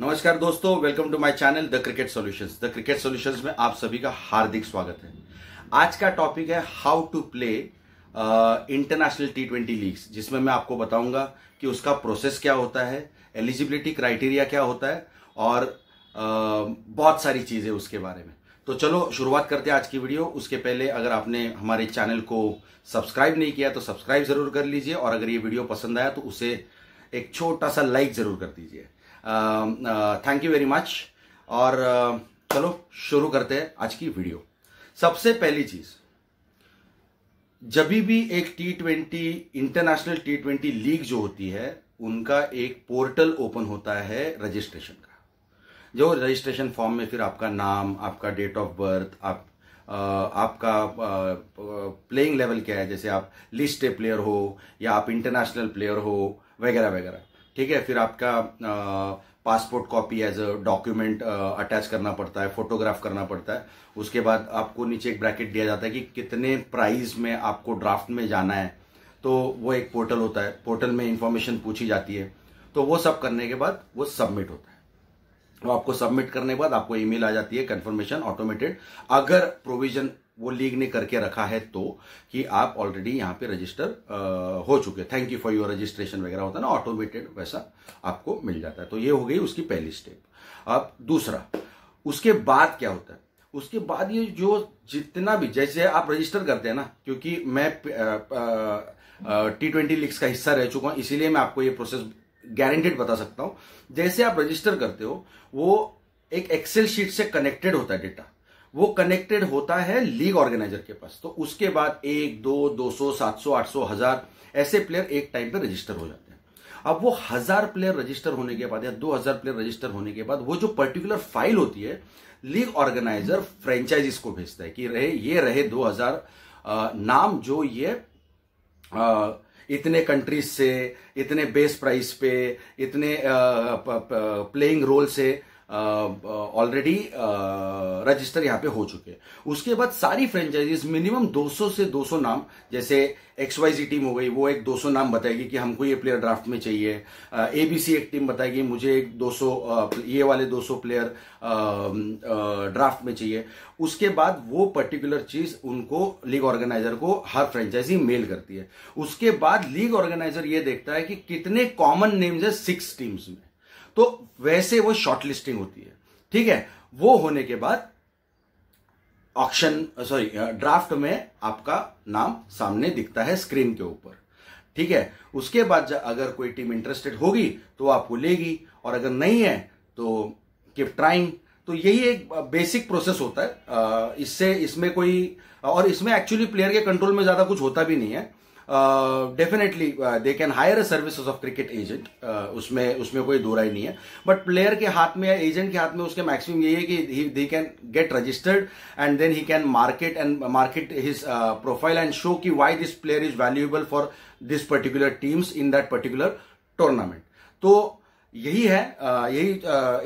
नमस्कार दोस्तों welcome to my channel the cricket solutions the cricket solutions में आप सभी का हार्दिक स्वागत है आज का टॉपिक है how to play international T twenty leagues जिसमें मैं आपको बताऊंगा कि उसका प्रोसेस क्या होता है एलिजिबिलिटी क्राइटेरिया क्या होता है और uh, बहुत सारी चीजें उसके बारे में तो चलो शुरुआत करते हैं आज की वीडियो उसके पहले अगर आपने हमारे चैनल को सब्सक्राइब नहीं किया तो सब्सक्राइब जरूर कर लीजिए और अगर ये वीडियो पसंद आया तो उसे एक छोटा सा लाइक जरूर कर दीजिए थैंक यू वेरी मच और uh, चलो शुरू करते हैं आज की वीडियो सबसे पहली चीज जब भी एक T twenty international T twenty league जो होती है उनका एक पोर्टल ओपन होता है रजिस्ट्रेशन का जो रजिस्ट्रेशन फॉर्म में फिर आपका नाम आपका डेट ऑफ बर्थ आप uh, आपका प्लेइंग uh, लेवल क्या है जैसे आप लिस्ट ए प्लेयर हो या आप इंटरनेशनल प्लेयर हो वगैरह वगैरह ठीक है फिर आपका passport copy as a document attach करना पड़ता है फोटोग्राफ करना पड़ता है उसके बाद आपको नीचे एक ब्रैकेट दिया जाता है कि कितने प्राइस में आपको ड्राफ्ट में जाना है तो वो एक पोर्टल होता है पोर्टल में इंफॉर्मेशन पूछी जाती है तो वो सब करने के बाद वो सबमिट होता है वो आपको सबमिट करने के बाद आपको ईमेल आ जाती है कंफर्मेशन ऑटोमेटेड अगर प्रोविजन वो लीग ने करके रखा है तो कि आप ऑलरेडी यहां पे रजिस्टर हो चुके thank you for your registration वगैरह होता है ना ऑटोमेटेड वैसा आपको मिल जाता है तो ये हो गई उसकी पहली स्टेप अब दूसरा उसके बाद क्या होता है उसके बाद ये जो जितना भी जैसे आप रजिस्टर करते हैं ना क्योंकि मैं टी ट्वेंटी लीग्स का हिस्सा रह चुका हूं इसीलिए मैं आपको ये प्रोसेस गारंटेड बता सकता हूं जैसे आप रजिस्टर करते हो वो एक एक्सेल शीट से कनेक्टेड होता है डेटा वो कनेक्टेड होता है लीग ऑर्गेनाइजर के पास तो उसके बाद एक दो दो सौ सात सौ आठ सौ हजार ऐसे प्लेयर एक टाइम पे रजिस्टर हो जाते हैं अब वो हजार प्लेयर रजिस्टर होने के बाद या दो हजार प्लेयर रजिस्टर होने के बाद वो जो पर्टिकुलर फाइल होती है लीग ऑर्गेनाइजर फ्रेंचाइजीज को भेजता है कि रहे ये रहे दो हजार नाम जो ये आ, इतने कंट्रीज से इतने बेस प्राइस पे इतने प्लेइंग रोल से ऑलरेडी रजिस्टर यहाँ पे हो चुके हैं उसके बाद सारी फ्रेंचाइजीज मिनिमम 200 से 200 नाम जैसे एक्स वाई जी टीम हो गई वो एक 200 नाम बताएगी कि हमको ये प्लेयर ड्राफ्ट में चाहिए एबीसी एक टीम बताएगी मुझे एक 200 ये वाले 200 प्लेयर ड्राफ्ट में चाहिए उसके बाद वो पर्टिकुलर चीज उनको लीग ऑर्गेनाइजर को हर फ्रेंचाइजी मेल करती है उसके बाद लीग ऑर्गेनाइजर ये देखता है कि कितने कॉमन नेम्स है सिक्स टीम्स में तो वैसे वो शॉर्ट लिस्टिंग होती है ठीक है वो होने के बाद ऑप्शन सॉरी ड्राफ्ट में आपका नाम सामने दिखता है स्क्रीन के ऊपर ठीक है उसके बाद अगर कोई टीम इंटरेस्टेड होगी तो आपको लेगी और अगर नहीं है तो कीप ट्राइंग तो यही एक बेसिक प्रोसेस होता है इससे इसमें कोई और इसमें एक्चुअली प्लेयर के कंट्रोल में ज्यादा कुछ होता भी नहीं है definitely they can hire a services of cricket agent उसमें उसमें कोई दो राय नहीं है बट प्लेयर के हाथ में या एजेंट के हाथ में उसके मैक्सिमम यही है कि they can get registered and then he can market and market his profile and show की why this player is valuable for this particular teams in that particular tournament तो यही है यही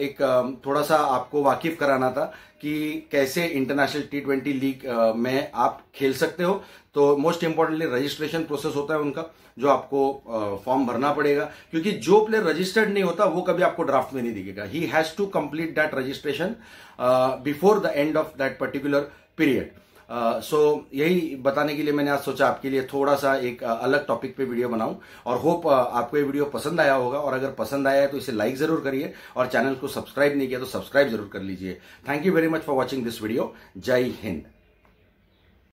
एक थोड़ा सा आपको वाकिफ कराना था कि कैसे इंटरनेशनल टी ट्वेंटी लीग में आप खेल सकते हो तो मोस्ट इंपॉर्टेंटली रजिस्ट्रेशन प्रोसेस होता है उनका जो आपको फॉर्म भरना पड़ेगा क्योंकि जो प्लेयर रजिस्टर्ड नहीं होता वो कभी आपको ड्राफ्ट में नहीं दिखेगा he has to complete that registration before the end of that particular period so यही बताने के लिए मैंने आज सोचा आपके लिए थोड़ा सा एक अलग टॉपिक पे वीडियो बनाऊं और होप आपको ये वीडियो पसंद आया होगा और अगर पसंद आया है तो इसे लाइक जरूर करिए और चैनल को सब्सक्राइब नहीं किया तो सब्सक्राइब जरूर कर लीजिए thank you very much for watching this video जय हिंद